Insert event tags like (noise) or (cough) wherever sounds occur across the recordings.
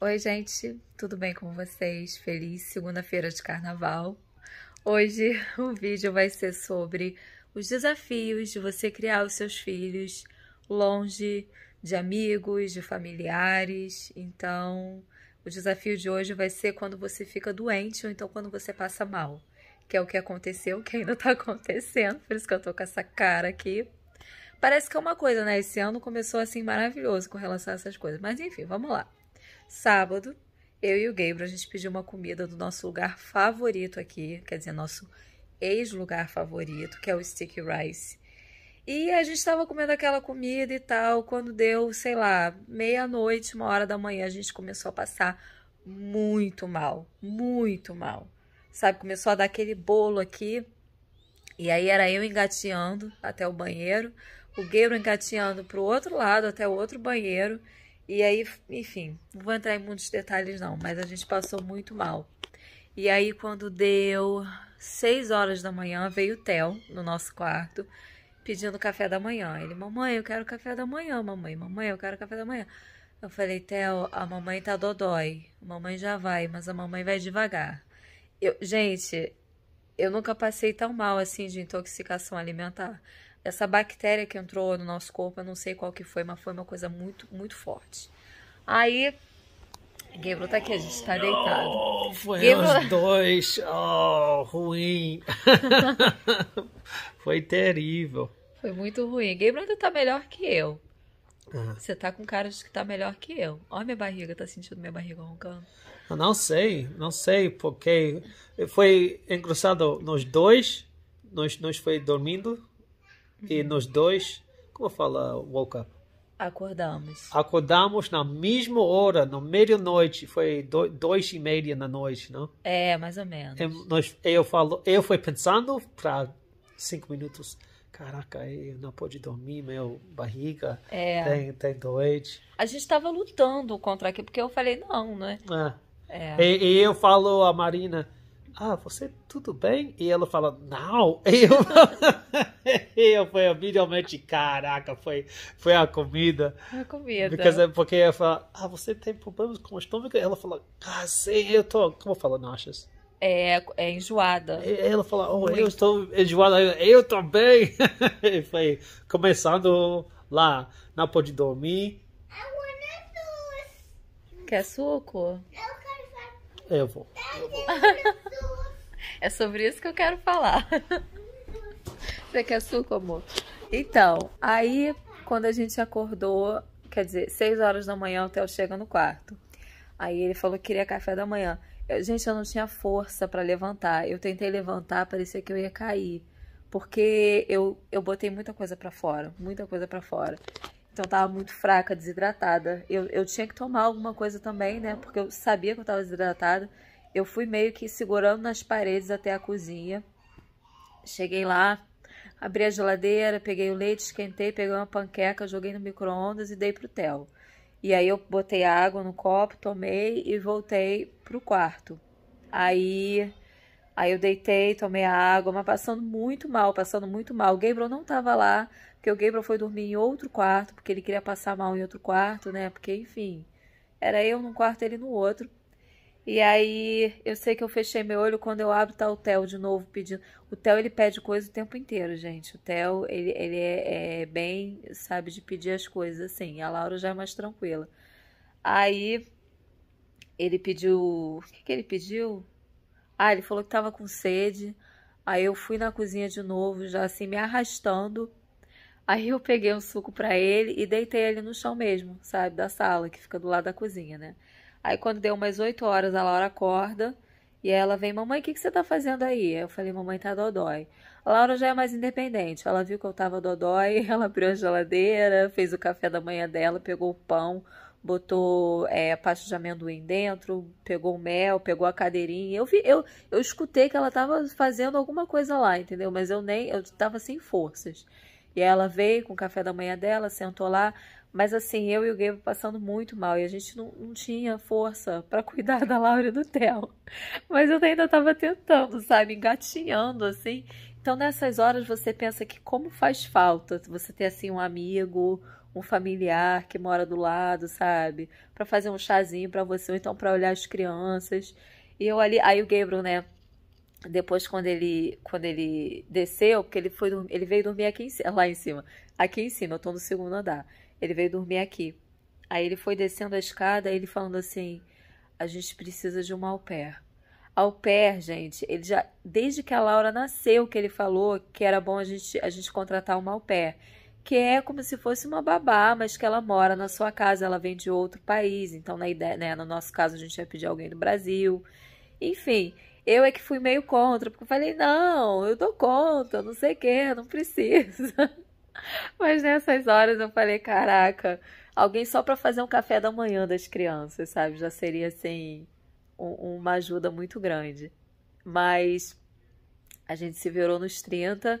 Oi, gente, tudo bem com vocês? Feliz segunda-feira de carnaval. Hoje (laughs) o vídeo vai ser sobre os desafios de você criar os seus filhos longe de amigos, de familiares. Então, o desafio de hoje vai ser quando você fica doente ou então quando você passa mal, que é o que aconteceu, que ainda tá acontecendo, por isso que eu tô com essa cara aqui. Parece que é uma coisa, né? Esse ano começou assim maravilhoso com relação a essas coisas, mas enfim, vamos lá. Sábado, eu e o Gabriel, a gente pediu uma comida do nosso lugar favorito aqui, quer dizer, nosso ex-lugar favorito, que é o sticky rice. E a gente estava comendo aquela comida e tal, quando deu, sei lá, meia-noite, uma hora da manhã, a gente começou a passar muito mal, muito mal. Sabe, começou a dar aquele bolo aqui, e aí era eu engateando até o banheiro, o Gabriel engateando para o outro lado, até o outro banheiro, e aí, enfim, não vou entrar em muitos detalhes não, mas a gente passou muito mal. E aí, quando deu 6 horas da manhã, veio o Theo no nosso quarto pedindo café da manhã. Ele, mamãe, eu quero café da manhã, mamãe, mamãe, eu quero café da manhã. Eu falei, Theo, a mamãe tá dodói. A mamãe já vai, mas a mamãe vai devagar. Eu, gente, eu nunca passei tão mal assim de intoxicação alimentar essa bactéria que entrou no nosso corpo, eu não sei qual que foi, mas foi uma coisa muito, muito forte. Aí, Gabriel tá aqui, a gente tá deitado. Oh, foi Gabriel... os dois, oh, ruim. (laughs) foi terrível. Foi muito ruim. Gabriel ainda tá melhor que eu. Uhum. Você tá com cara de que tá melhor que eu. Olha minha barriga, tá sentindo minha barriga roncando? Eu não sei, não sei, porque foi engrossado nos dois, nós, nós foi dormindo e uhum. nos dois, como fala woke up? Acordamos. Acordamos na mesma hora, meio da noite foi do, dois e meia na noite, não? É, mais ou menos. Eu, nós, eu, falo, eu fui pensando para cinco minutos, caraca, eu não pude dormir, meu barriga é. tem, tem doente. A gente estava lutando contra aquilo, porque eu falei, não, né? É. É. E, e eu falo a Marina, ah, você tudo bem? E ela fala, não. (laughs) E eu, eu foi realmente, caraca, foi, foi a comida. A comida. Eh, porque ela fala, ah, você tem problemas com o estômago? E ela fala, ah, sim, eu tô, como falo nossas? É, é enjoada. E ela fala, oh, Muito. eu estou enjoada, eu também. (laughs) e foi começando lá, não pode dormir. Quer suco? Eu quero Eu vou. Eu vou. É sobre isso que eu quero falar. (laughs) Você quer suco, amor? Então, aí quando a gente acordou, quer dizer, 6 horas da manhã o Theo chega no quarto. Aí ele falou que queria café da manhã. Eu, gente, eu não tinha força para levantar. Eu tentei levantar, parecia que eu ia cair. Porque eu, eu botei muita coisa para fora, muita coisa para fora. Então eu tava muito fraca, desidratada. Eu, eu tinha que tomar alguma coisa também, né? Porque eu sabia que eu tava desidratada eu fui meio que segurando nas paredes até a cozinha. Cheguei lá, abri a geladeira, peguei o leite, esquentei, peguei uma panqueca, joguei no micro-ondas e dei pro Theo. E aí eu botei água no copo, tomei e voltei pro quarto. Aí, aí eu deitei, tomei a água, mas passando muito mal, passando muito mal. O Gabriel não tava lá, porque o Gabriel foi dormir em outro quarto, porque ele queria passar mal em outro quarto, né? Porque, enfim, era eu num quarto, ele no outro. E aí, eu sei que eu fechei meu olho, quando eu abro tá o Theo de novo pedindo. O Theo, ele pede coisa o tempo inteiro, gente. O Theo, ele, ele é, é bem, sabe, de pedir as coisas, assim. A Laura já é mais tranquila. Aí, ele pediu... O que que ele pediu? Ah, ele falou que tava com sede. Aí eu fui na cozinha de novo, já assim, me arrastando. Aí eu peguei um suco para ele e deitei ele no chão mesmo, sabe, da sala, que fica do lado da cozinha, né? Aí quando deu umas 8 horas, a Laura acorda e ela vem, mamãe, o que, que você tá fazendo aí? Eu falei, mamãe tá dodói. A Laura já é mais independente, ela viu que eu tava dodói, (laughs) ela abriu a geladeira, fez o café da manhã dela, pegou o pão, botou é, a pasta de amendoim dentro, pegou o mel, pegou a cadeirinha. Eu vi, eu, eu escutei que ela tava fazendo alguma coisa lá, entendeu? Mas eu nem, eu tava sem forças. E ela veio com o café da manhã dela, sentou lá. Mas assim, eu e o Gabriel passando muito mal e a gente não, não tinha força para cuidar da Laura e do Theo. Mas eu ainda tava tentando, sabe? Engatinhando assim. Então nessas horas você pensa que como faz falta você ter assim um amigo, um familiar que mora do lado, sabe? Para fazer um chazinho para você, ou então para olhar as crianças. E eu ali, aí o Gabriel, né, depois quando ele quando ele desceu, porque ele foi ele veio dormir aqui em, lá em cima. Aqui em cima, eu tô no segundo andar. Ele veio dormir aqui. Aí ele foi descendo a escada, ele falando assim: a gente precisa de um au pair. Au pair, gente, ele já desde que a Laura nasceu que ele falou que era bom a gente a gente contratar uma au pair, que é como se fosse uma babá, mas que ela mora na sua casa, ela vem de outro país, então na ideia, né, no nosso caso a gente ia pedir alguém do Brasil. Enfim, eu é que fui meio contra, porque eu falei: "Não, eu dou conta, não sei o quê, não precisa". Mas nessas horas eu falei, caraca, alguém só para fazer um café da manhã das crianças, sabe? Já seria assim um, uma ajuda muito grande. Mas a gente se virou nos 30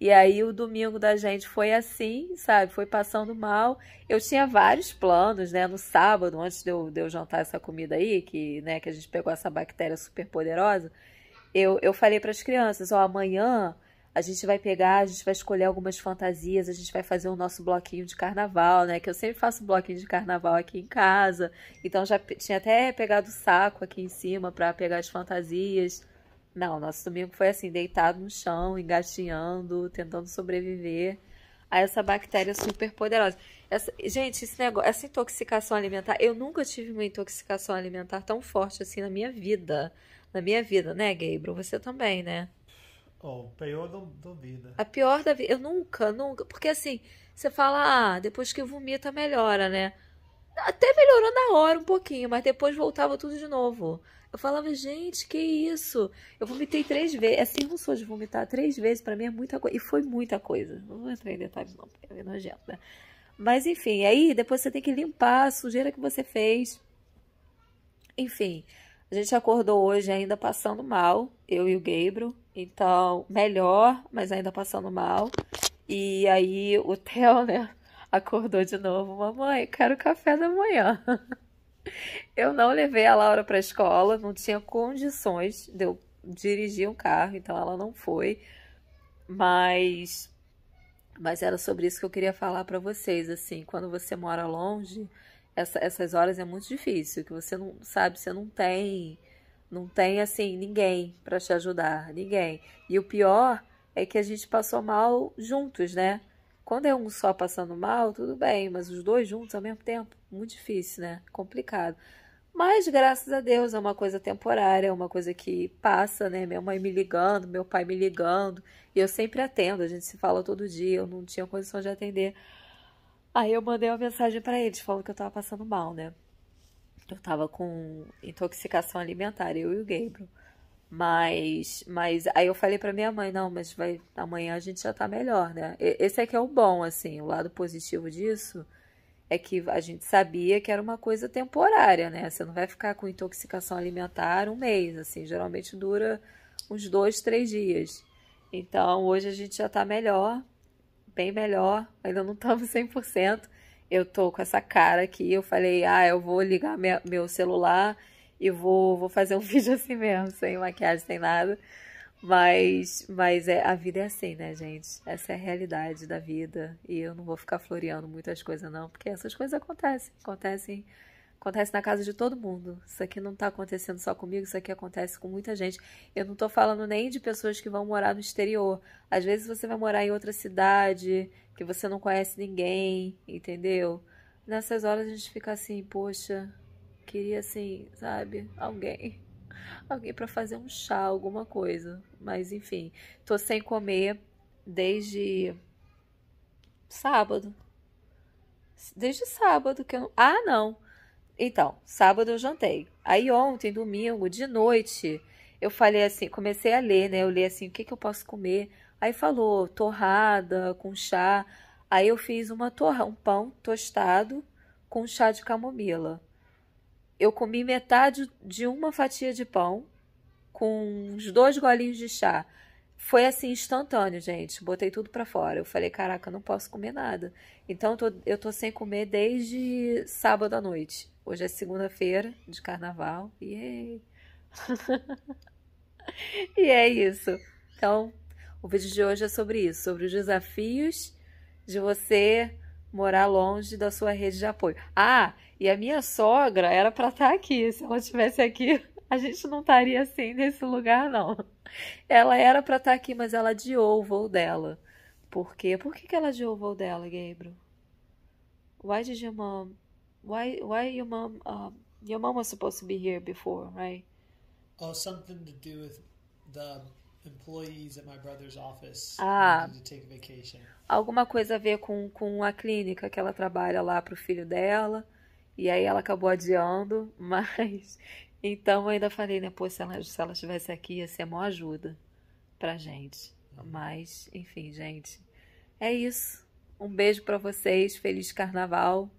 e aí o domingo da gente foi assim, sabe? Foi passando mal. Eu tinha vários planos, né? No sábado, antes de eu, de eu jantar essa comida aí, que, né, que a gente pegou essa bactéria super poderosa, eu, eu falei para as crianças, ó, amanhã a gente vai pegar, a gente vai escolher algumas fantasias, a gente vai fazer o nosso bloquinho de carnaval, né? Que eu sempre faço bloquinho de carnaval aqui em casa. Então já tinha até pegado o saco aqui em cima para pegar as fantasias. Não, nosso domingo foi assim, deitado no chão, engatinhando, tentando sobreviver a essa bactéria super poderosa. Essa, gente, esse negócio, essa intoxicação alimentar, eu nunca tive uma intoxicação alimentar tão forte assim na minha vida. Na minha vida, né, Gabriel? Você também, né? Oh, pior do, do vida. A pior da vida. Eu nunca, nunca. Porque assim, você fala, ah, depois que vomita melhora, né? Até melhorou na hora um pouquinho, mas depois voltava tudo de novo. Eu falava, gente, que isso? Eu vomitei três vezes. É assim, não sou de vomitar três vezes, para mim é muita coisa. E foi muita coisa. Não vou entrar em detalhes, não, porque é nojento, né? Mas enfim, aí depois você tem que limpar a sujeira que você fez. Enfim, a gente acordou hoje ainda passando mal, eu e o Gabriel. Então, melhor, mas ainda passando mal. E aí o Theo, né, acordou de novo. Mamãe, quero café da manhã. (laughs) Eu não levei a Laura para a escola, não tinha condições de eu dirigir um carro, então ela não foi. Mas mas era sobre isso que eu queria falar para vocês, assim, quando você mora longe, essa, essas horas é muito difícil, que você não sabe, você não tem, não tem assim ninguém para te ajudar, ninguém. E o pior é que a gente passou mal juntos, né? Quando é um só passando mal, tudo bem, mas os dois juntos ao mesmo tempo, muito difícil, né? Complicado. Mas graças a Deus é uma coisa temporária, é uma coisa que passa, né? Minha mãe me ligando, meu pai me ligando, e eu sempre atendo, a gente se fala todo dia, eu não tinha condição de atender Aí eu mandei uma mensagem para eles falando que eu tava passando mal, né? Eu tava com intoxicação alimentar, eu e o Gabriel. Mas, mas aí eu falei para minha mãe, não, mas vai, amanhã a gente já tá melhor, né? Esse é que é o bom, assim, o lado positivo disso é que a gente sabia que era uma coisa temporária, né? Você não vai ficar com intoxicação alimentar um mês, assim, geralmente dura uns dois, três dias. Então hoje a gente já tá melhor bem melhor, ainda não estamos 100%. Eu tô com essa cara aqui, eu falei, ah, eu vou ligar minha, meu celular e vou, vou fazer um (laughs) vídeo assim mesmo, sem maquiagem, sem nada. Mas, mas é, a vida é assim, né, gente? Essa é a realidade da vida. E eu não vou ficar floreando muitas coisas, não, porque essas coisas acontecem. Acontecem Acontece na casa de todo mundo. Isso aqui não está acontecendo só comigo, isso aqui acontece com muita gente. Eu não estou falando nem de pessoas que vão morar no exterior. Às vezes você vai morar em outra cidade, que você não conhece ninguém, entendeu? Nessas horas a gente fica assim, poxa, queria assim, sabe, alguém. Alguém para fazer um chá, alguma coisa. Mas enfim, tô sem comer desde sábado. Desde sábado que eu. Ah, não! Então, sábado eu jantei. Aí ontem, domingo, de noite, eu falei assim, comecei a ler, né? Eu li assim, o que, que eu posso comer? Aí falou torrada com chá. Aí eu fiz uma torra, um pão tostado com chá de camomila. Eu comi metade de uma fatia de pão com uns dois golinhos de chá. Foi assim instantâneo, gente. Botei tudo para fora. Eu falei, caraca, não posso comer nada. Então eu tô, eu tô sem comer desde sábado à noite. Hoje é segunda-feira de carnaval. Yay! (laughs) e é isso. Então, o vídeo de hoje é sobre isso, sobre os desafios de você morar longe da sua rede de apoio. Ah, e a minha sogra era para estar tá aqui. Se ela estivesse aqui, a gente não estaria assim nesse lugar, não. Ela era para estar tá aqui, mas ela adiou o voo dela. Por quê? Por que, que ela adiou o voo dela, Gabriel? Why did your mom Why why your mom um your mom was supposed to be here before, right? Oh, something to do with the employees at my brother's office ah, to take vacation. Alguma coisa a ver com, com a clínica que ela trabalha lá pro filho dela. E aí ela acabou adiando, (laughs) mas então eu ainda falei, né, pô, se ela, se ela estivesse aqui ia ser maior ajuda pra gente. Uhum. Mas, enfim, gente, é isso. Um beijo para vocês, feliz carnaval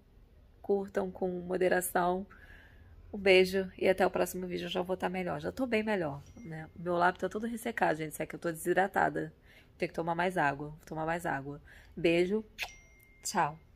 curtam com moderação. Um beijo e até o próximo vídeo. Eu já vou estar tá melhor. Já tô bem melhor, né? Meu lábio tá todo ressecado, gente. Isso que eu tô desidratada. Tem que tomar mais água. Vou tomar mais água. Beijo. Tchau.